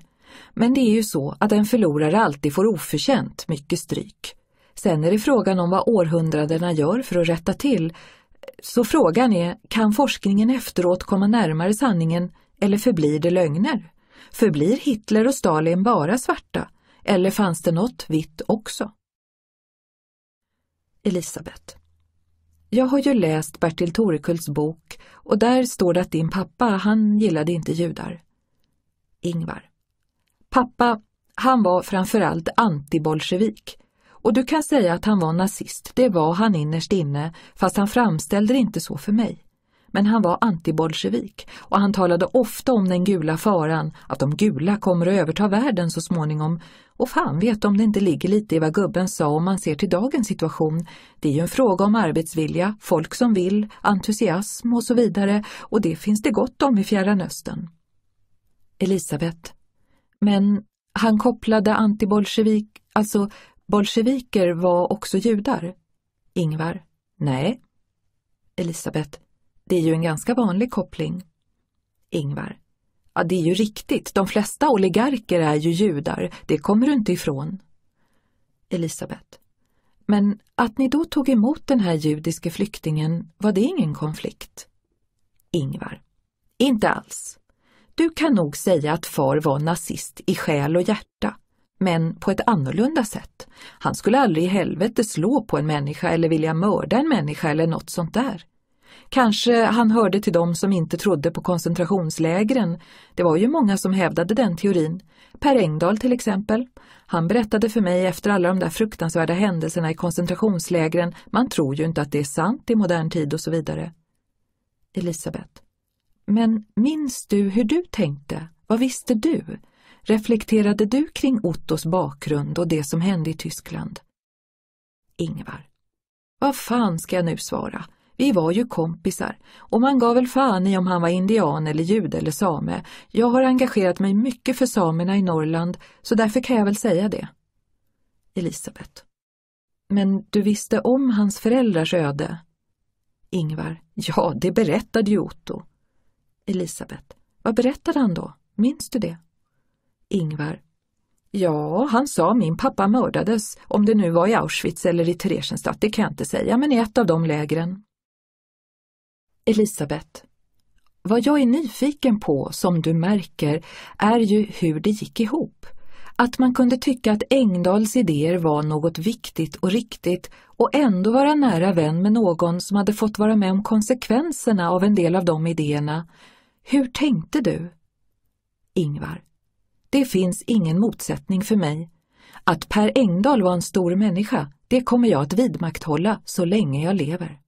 men det är ju så att en förlorare alltid får oförtjänt mycket stryk. Sen är det frågan om vad århundradena gör för att rätta till. Så frågan är, kan forskningen efteråt komma närmare sanningen eller förblir det lögner? Förblir Hitler och Stalin bara svarta? Eller fanns det något vitt också? Elisabet. Jag har ju läst Bertil Torekulls bok och där står det att din pappa, han gillade inte judar. Ingvar. Pappa, han var framförallt antibolsjevik. Och du kan säga att han var nazist, det var han innerst inne, fast han framställde det inte så för mig men han var antibolsjevik och han talade ofta om den gula faran, att de gula kommer att överta världen så småningom och fan vet om det inte ligger lite i vad gubben sa om man ser till dagens situation. Det är ju en fråga om arbetsvilja, folk som vill, entusiasm och så vidare och det finns det gott om i Fjärran Östern. Elisabet. Men han kopplade antibolsjevik, alltså bolsjeviker var också judar. Ingvar. Nej. Elisabet. Det är ju en ganska vanlig koppling. Ingvar. Ja, det är ju riktigt. De flesta oligarker är ju judar. Det kommer du inte ifrån. Elisabet. Men att ni då tog emot den här judiske flyktingen, var det ingen konflikt? Ingvar. Inte alls. Du kan nog säga att far var nazist i själ och hjärta, men på ett annorlunda sätt. Han skulle aldrig i helvete slå på en människa eller vilja mörda en människa eller något sånt där. Kanske han hörde till dem som inte trodde på koncentrationslägren. Det var ju många som hävdade den teorin. Per Engdahl till exempel. Han berättade för mig efter alla de där fruktansvärda händelserna i koncentrationslägren, man tror ju inte att det är sant i modern tid och så vidare. Elisabet. Men minns du hur du tänkte? Vad visste du? Reflekterade du kring Ottos bakgrund och det som hände i Tyskland? Ingvar. Vad fan ska jag nu svara? Vi var ju kompisar och man gav väl fan i om han var indian eller jude eller same. Jag har engagerat mig mycket för samerna i Norrland så därför kan jag väl säga det. Elisabet. Men du visste om hans föräldrars öde? Ingvar. Ja, det berättade ju Otto. Elisabet. Vad berättade han då? Minns du det? Ingvar. Ja, han sa min pappa mördades, om det nu var i Auschwitz eller i Theresienstadt, det kan jag inte säga, men i ett av de lägren. Elisabet, vad jag är nyfiken på, som du märker, är ju hur det gick ihop. Att man kunde tycka att Engdahls idéer var något viktigt och riktigt och ändå vara nära vän med någon som hade fått vara med om konsekvenserna av en del av de idéerna. Hur tänkte du? Ingvar. Det finns ingen motsättning för mig. Att Per Engdahl var en stor människa, det kommer jag att vidmakthålla så länge jag lever.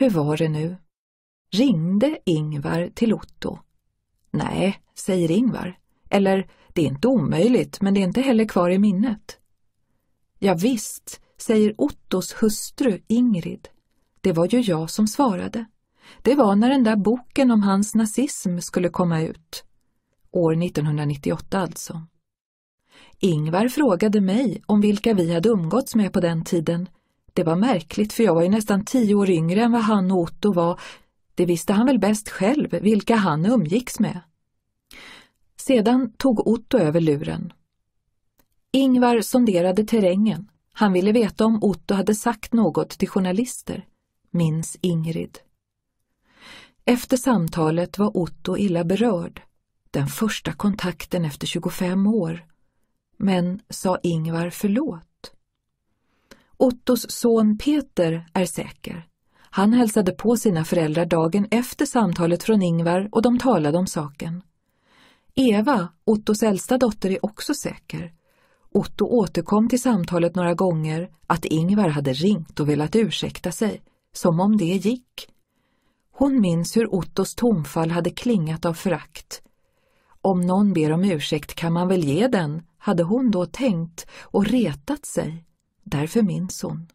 Hur var det nu? Ringde Ingvar till Otto? Nej, säger Ingvar. Eller, det är inte omöjligt, men det är inte heller kvar i minnet. Ja, visst, säger Ottos hustru Ingrid. Det var ju jag som svarade. Det var när den där boken om hans nazism skulle komma ut. År 1998 alltså. Ingvar frågade mig om vilka vi hade umgåtts med på den tiden det var märkligt för jag var ju nästan tio år yngre än vad han och Otto var. Det visste han väl bäst själv, vilka han umgicks med. Sedan tog Otto över luren. Ingvar sonderade terrängen. Han ville veta om Otto hade sagt något till journalister, minns Ingrid. Efter samtalet var Otto illa berörd. Den första kontakten efter 25 år. Men sa Ingvar förlåt? Ottos son Peter är säker. Han hälsade på sina föräldrar dagen efter samtalet från Ingvar och de talade om saken. Eva, Ottos äldsta dotter, är också säker. Otto återkom till samtalet några gånger att Ingvar hade ringt och velat ursäkta sig, som om det gick. Hon minns hur Ottos tomfall hade klingat av förakt. Om någon ber om ursäkt kan man väl ge den, hade hon då tänkt och retat sig därför minns hon.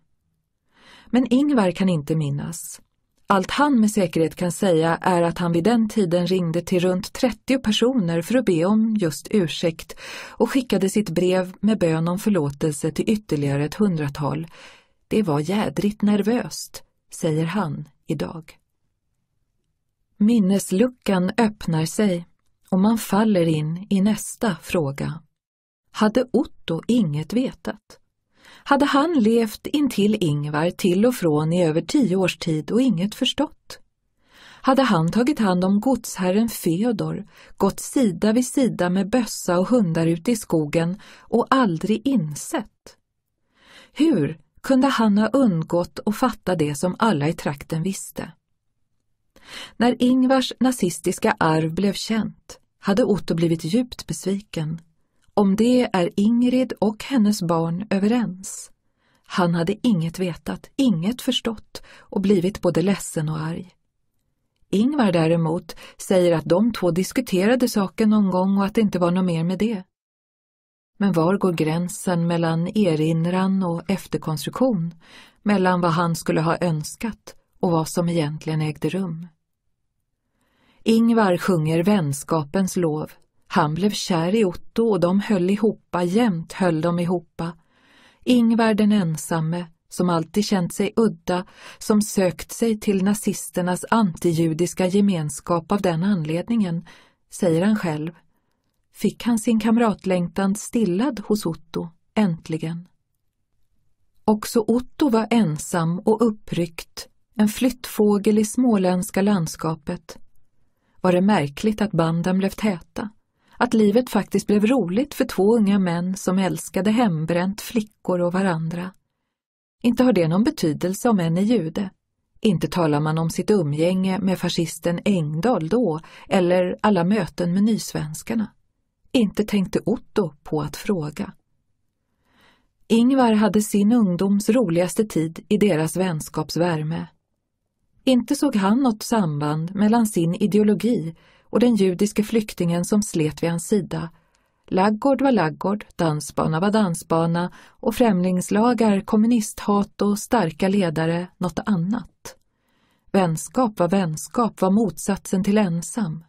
Men Ingvar kan inte minnas. Allt han med säkerhet kan säga är att han vid den tiden ringde till runt 30 personer för att be om just ursäkt och skickade sitt brev med bön om förlåtelse till ytterligare ett hundratal. Det var jädrigt nervöst, säger han idag. Minnesluckan öppnar sig och man faller in i nästa fråga. Hade Otto inget vetat? hade han levt intill Ingvar till och från i över tio års tid och inget förstått. Hade han tagit hand om godsherren Feodor, gått sida vid sida med bössa och hundar ute i skogen och aldrig insett? Hur kunde han ha undgått att fatta det som alla i trakten visste? När Ingvars nazistiska arv blev känt hade Otto blivit djupt besviken. Om det är Ingrid och hennes barn överens. Han hade inget vetat, inget förstått och blivit både ledsen och arg. Ingvar däremot säger att de två diskuterade saken någon gång och att det inte var något mer med det. Men var går gränsen mellan erinran och efterkonstruktion, mellan vad han skulle ha önskat och vad som egentligen ägde rum? Ingvar sjunger vänskapens lov han blev kär i Otto och de höll ihopa, jämt höll de ihopa. Ingvar den ensamme, som alltid känt sig udda, som sökt sig till nazisternas antijudiska gemenskap av den anledningen, säger han själv. Fick han sin kamratlängtan stillad hos Otto, äntligen. Också Otto var ensam och uppryckt, en flyttfågel i småländska landskapet. Var det märkligt att banden blev täta? att livet faktiskt blev roligt för två unga män som älskade hembränt, flickor och varandra. Inte har det någon betydelse om en är jude. Inte talar man om sitt umgänge med fascisten Engdahl då eller alla möten med nysvenskarna. Inte tänkte Otto på att fråga. Ingvar hade sin ungdoms roligaste tid i deras vänskapsvärme. Inte såg han något samband mellan sin ideologi och den judiske flyktingen som slet vid hans sida. Laggård var laggård, dansbana var dansbana och främlingslagar, kommunisthat och starka ledare något annat. Vänskap var vänskap, var motsatsen till ensam.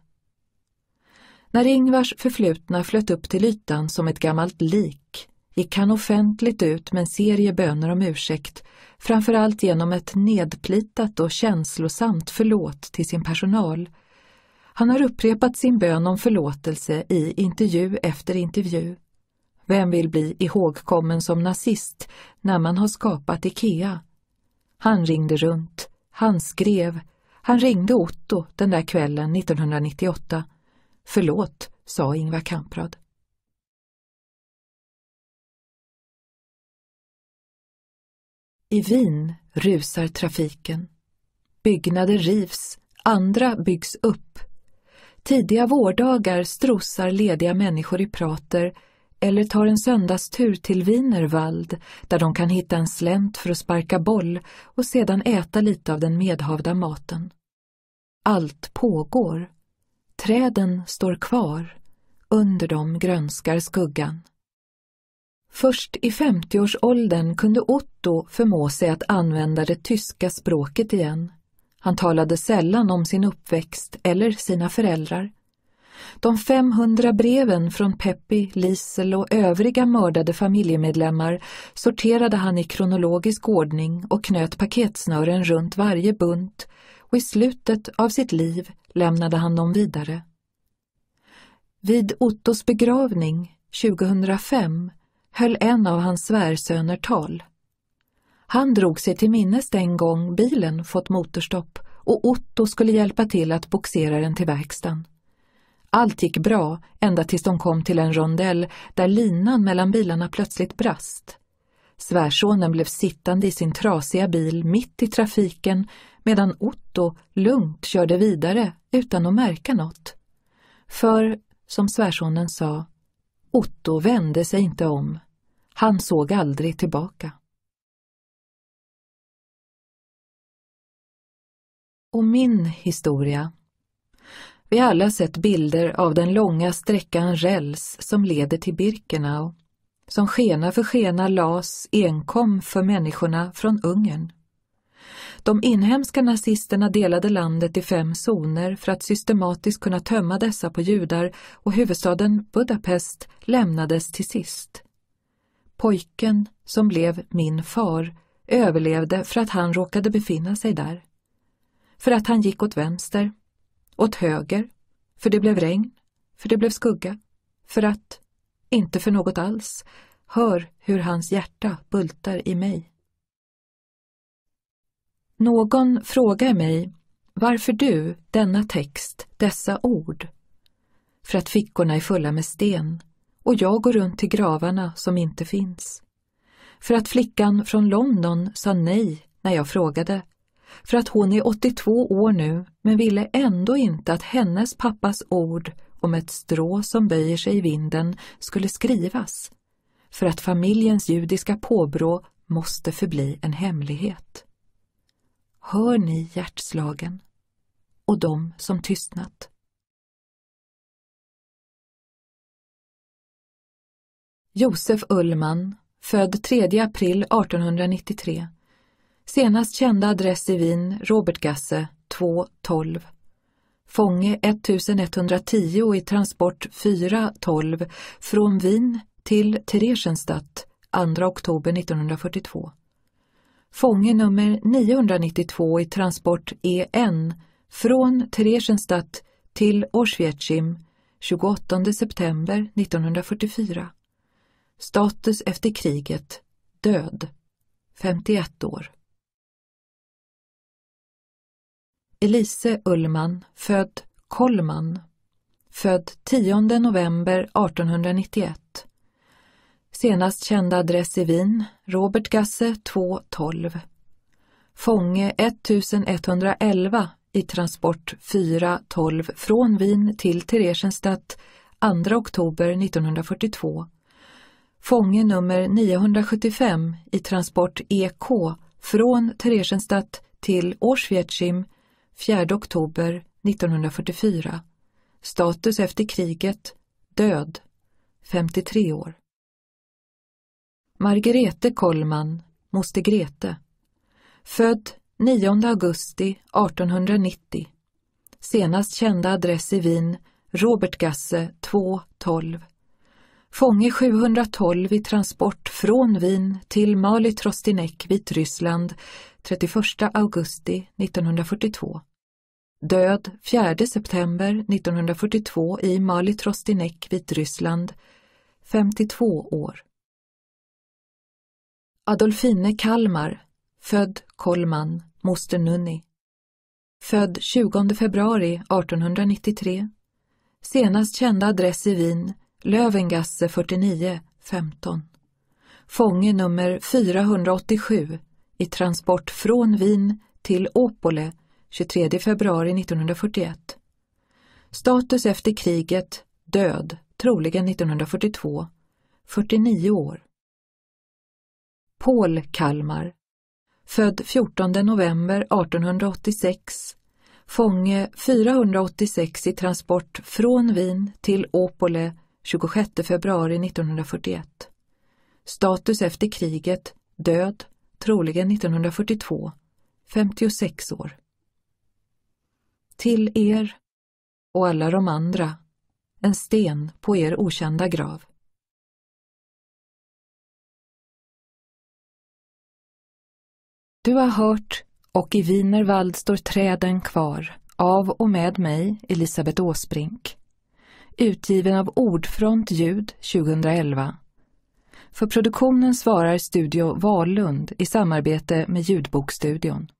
När Ingvars förflutna flöt upp till ytan som ett gammalt lik gick han offentligt ut med en serie böner om ursäkt, framförallt genom ett nedplitat och känslosamt förlåt till sin personal, han har upprepat sin bön om förlåtelse i intervju efter intervju. Vem vill bli ihågkommen som nazist när man har skapat IKEA? Han ringde runt, han skrev, han ringde Otto den där kvällen 1998. Förlåt, sa Ingvar Kamprad. I Wien rusar trafiken. Byggnader rivs, andra byggs upp Tidiga vårdagar strosar lediga människor i prater eller tar en söndagstur till Wienerwald där de kan hitta en slänt för att sparka boll och sedan äta lite av den medhavda maten. Allt pågår. Träden står kvar. Under dem grönskar skuggan. Först i 50-årsåldern kunde Otto förmå sig att använda det tyska språket igen. Han talade sällan om sin uppväxt eller sina föräldrar. De 500 breven från Peppi, Lisel och övriga mördade familjemedlemmar sorterade han i kronologisk ordning och knöt paketsnören runt varje bunt och i slutet av sitt liv lämnade han dem vidare. Vid Ottos begravning 2005 höll en av hans svärsöner tal. Han drog sig till minnes den gång bilen fått motorstopp och Otto skulle hjälpa till att boxera den till verkstaden. Allt gick bra ända tills de kom till en rondell där linan mellan bilarna plötsligt brast. Svärsonen blev sittande i sin trasiga bil mitt i trafiken medan Otto lugnt körde vidare utan att märka något. För, som svärsonen sa, Otto vände sig inte om. Han såg aldrig tillbaka. och min historia. Vi har alla sett bilder av den långa sträckan räls som leder till Birkenau, som skena för skena las enkom för människorna från Ungern. De inhemska nazisterna delade landet i fem zoner för att systematiskt kunna tömma dessa på judar och huvudstaden Budapest lämnades till sist. Pojken som blev min far överlevde för att han råkade befinna sig där för att han gick åt vänster, åt höger, för det blev regn, för det blev skugga, för att, inte för något alls, hör hur hans hjärta bultar i mig. Någon frågar mig varför du, denna text, dessa ord? För att fickorna är fulla med sten och jag går runt till gravarna som inte finns. För att flickan från London sa nej när jag frågade för att hon är 82 år nu men ville ändå inte att hennes pappas ord om ett strå som böjer sig i vinden skulle skrivas, för att familjens judiska påbrå måste förbli en hemlighet. Hör ni hjärtslagen och de som tystnat. Josef Ullman, född 3 april 1893 Senast kända adress i Wien, Robertgasse 2.12. Fånge 1110 i transport 4.12 från Wien till Theresienstadt 2 oktober 1942. Fånge nummer 992 i transport EN från Theresienstadt till Orswiecim 28 september 1944. Status efter kriget, död, 51 år. Elise Ullman, född Kollman, född 10 november 1891. Senast kända adress i Wien, Robert Gasse 212. Fånge 1111 i transport 412 från Wien till Theresienstadt 2 oktober 1942. Fånge nummer 975 i transport EK från Theresienstadt till Auschwitzim 4 oktober 1944 Status efter kriget, död, 53 år. Margarete Kollman, moster Grete, född 9 augusti 1890, senast kända adress i Wien, Robertgasse 212 fånge 712 i transport från Wien till Mali-Trostinek, Vitryssland, 31 augusti 1942. Död 4 september 1942 i Mali-Trostinek, Vitryssland, 52 år. Adolfine Kalmar, född Kolman, moster Nunni. Född 20 februari 1893. Senast kända adress i Wien Lövengasse 49 15. Fånge nummer 487 i transport från Wien till Opole 23 februari 1941. Status efter kriget, död, troligen 1942, 49 år. Paul Kalmar, född 14 november 1886, fånge 486 i transport från Wien till Opole 26 februari 1941. Status efter kriget, död, troligen 1942, 56 år. Till er och alla de andra, en sten på er okända grav. Du har hört och i Wienerwald står träden kvar av och med mig, Elisabeth Åsbrink utgiven av Ordfront Ljud 2011. För produktionen svarar Studio Valund i samarbete med Ljudbokstudion.